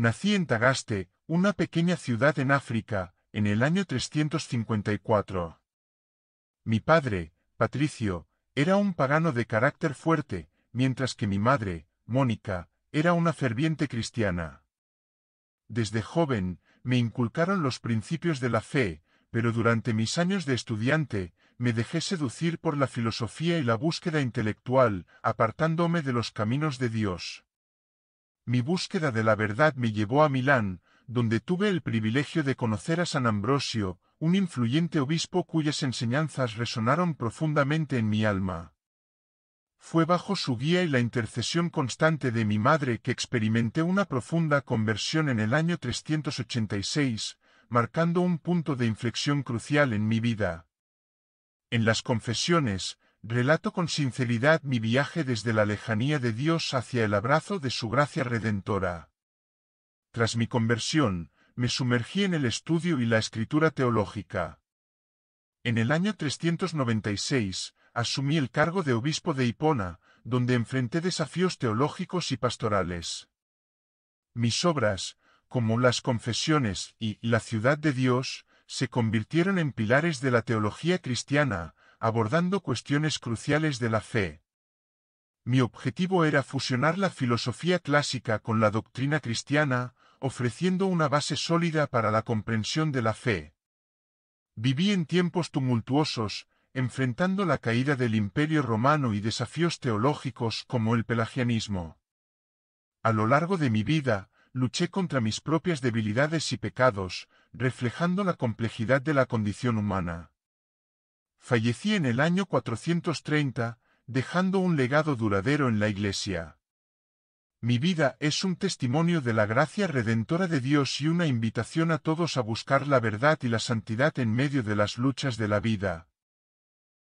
Nací en Tagaste, una pequeña ciudad en África, en el año 354. Mi padre, Patricio, era un pagano de carácter fuerte, mientras que mi madre, Mónica, era una ferviente cristiana. Desde joven, me inculcaron los principios de la fe, pero durante mis años de estudiante, me dejé seducir por la filosofía y la búsqueda intelectual, apartándome de los caminos de Dios. Mi búsqueda de la verdad me llevó a Milán, donde tuve el privilegio de conocer a San Ambrosio, un influyente obispo cuyas enseñanzas resonaron profundamente en mi alma. Fue bajo su guía y la intercesión constante de mi madre que experimenté una profunda conversión en el año 386, marcando un punto de inflexión crucial en mi vida. En las confesiones, relato con sinceridad mi viaje desde la lejanía de Dios hacia el abrazo de su gracia redentora. Tras mi conversión, me sumergí en el estudio y la escritura teológica. En el año 396, asumí el cargo de obispo de Hipona, donde enfrenté desafíos teológicos y pastorales. Mis obras, como las confesiones y la ciudad de Dios, se convirtieron en pilares de la teología cristiana, abordando cuestiones cruciales de la fe. Mi objetivo era fusionar la filosofía clásica con la doctrina cristiana, ofreciendo una base sólida para la comprensión de la fe. Viví en tiempos tumultuosos, enfrentando la caída del Imperio Romano y desafíos teológicos como el pelagianismo. A lo largo de mi vida, luché contra mis propias debilidades y pecados, reflejando la complejidad de la condición humana. Fallecí en el año 430, dejando un legado duradero en la Iglesia. Mi vida es un testimonio de la gracia redentora de Dios y una invitación a todos a buscar la verdad y la santidad en medio de las luchas de la vida.